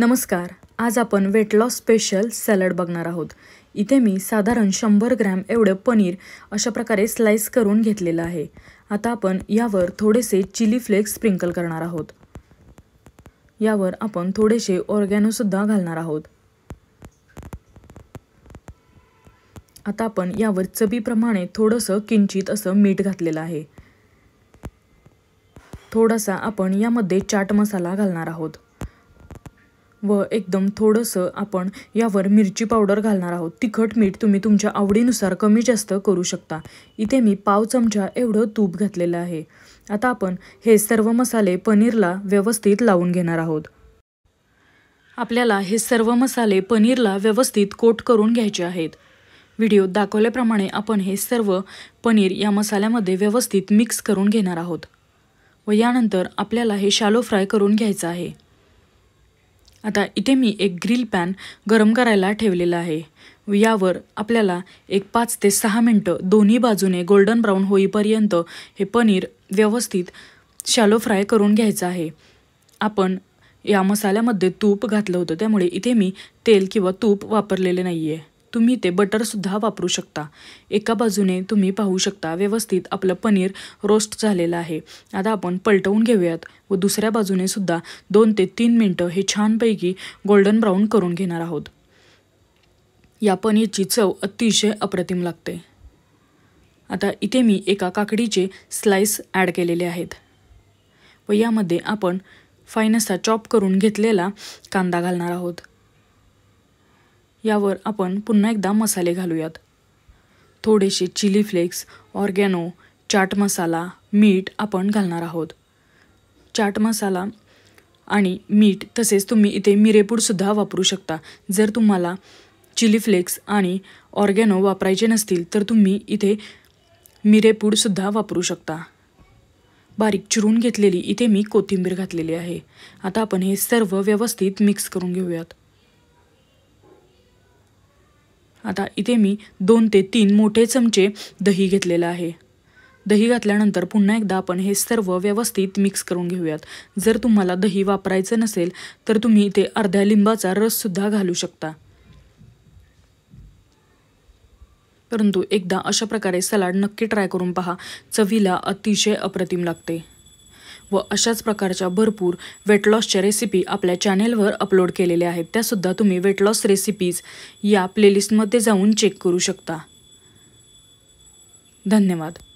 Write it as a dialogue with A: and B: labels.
A: नमस्कार आज आपण वेट लॉस स्पेशल सॅलड बघणार आहोत इथे मी साधारण शंभर ग्रॅम एवढं पनीर अशा प्रकारे स्लाइस करून घेतलेलं आहे आता आपण यावर थोडेसे चिली फ्लेक्स स्प्रिंकल करणार आहोत यावर आपण थोडेसे ऑरगॅनोसुद्धा घालणार आहोत आता आपण यावर चवीप्रमाणे थोडंसं किंचित असं मीठ घातलेलं आहे थोडासा आपण यामध्ये चाट मसाला घालणार आहोत व एकदम थोडंसं आपण यावर मिरची पावडर घालणार आहोत तिखट मीठ तुम्ही तुमच्या आवडीनुसार कमी जास्त करू शकता इथे मी पाव चमचा एवढं तूप घातलेलं आहे आता आपण हे सर्व मसाले पनीरला व्यवस्थित लावून घेणार आहोत आपल्याला हे सर्व मसाले पनीरला व्यवस्थित कोट करून घ्यायचे आहेत व्हिडिओ दाखवल्याप्रमाणे आपण हे सर्व पनीर या मसाल्यामध्ये व्यवस्थित मिक्स करून घेणार आहोत व यानंतर आपल्याला हे शालो फ्राय करून घ्यायचं आहे आता इथे मी एक ग्रिल पॅन गरम करायला ठेवलेला आहे यावर आपल्याला एक पाच ते सहा मिनटं दोन्ही बाजूने गोल्डन ब्राऊन होईपर्यंत हे पनीर व्यवस्थित शॅलो फ्राय करून घ्यायचं आहे आपण या मसाल्यामध्ये तूप घातलं होतं त्यामुळे इथे मी तेल किंवा तूप वापरलेले नाही आहे तुम्ही ते बटरसुद्धा वापरू शकता एका बाजूने तुम्ही पाहू शकता व्यवस्थित आपलं पनीर रोस्ट झालेलं आहे आता आपण पलटवून घेऊयात व दुसऱ्या बाजूने सुद्धा दोन ते तीन मिनटं हे छानपैकी गोल्डन ब्राऊन करून घेणार आहोत या पनीरची चव अतिशय अप्रतिम लागते आता इथे मी एका काकडीचे स्लाइस ॲड केलेले आहेत व यामध्ये आपण फाईन असा चॉप करून घेतलेला कांदा घालणार आहोत यावर आपण पुन्हा एकदा मसाले घालूयात थोडेसे chili flakes oregano chaat masala मीठ आपण घालणार आहोत चाट मसाला आणि मीठ तसेच तुम्ही इथे मिरेपूडसुद्धा वापरू शकता जर तुम्हाला चिली फ्लेक्स आणि ऑर्गॅनो वापरायचे नसतील तर तुम्ही इथे मिरेपूडसुद्धा वापरू शकता बारीक चिरून घेतलेली इथे मी कोथिंबीर घातलेली आहे आता आपण हे सर्व व्यवस्थित मिक्स करून घेऊयात आता इथे मी दोन ते तीन मोठे चमचे दही घेतलेलं आहे दही घातल्यानंतर पुन्हा एकदा आपण हे सर्व व्यवस्थित मिक्स करून घेऊयात जर तुम्हाला दही वापरायचं नसेल तर तुम्ही इथे अर्ध्या लिंबाचा रससुद्धा घालू शकता परंतु एकदा अशा प्रकारे सलाड नक्की ट्राय करून पहा चवीला अतिशय अप्रतिम लागते व अशाच प्रकारच्या भरपूर वेट लॉसच्या रेसिपी आपल्या चॅनेलवर अपलोड केलेल्या आहेत त्यासुद्धा तुम्ही वेट लॉस रेसिपीज या प्लेलिस्टमध्ये जाऊन चेक करू शकता धन्यवाद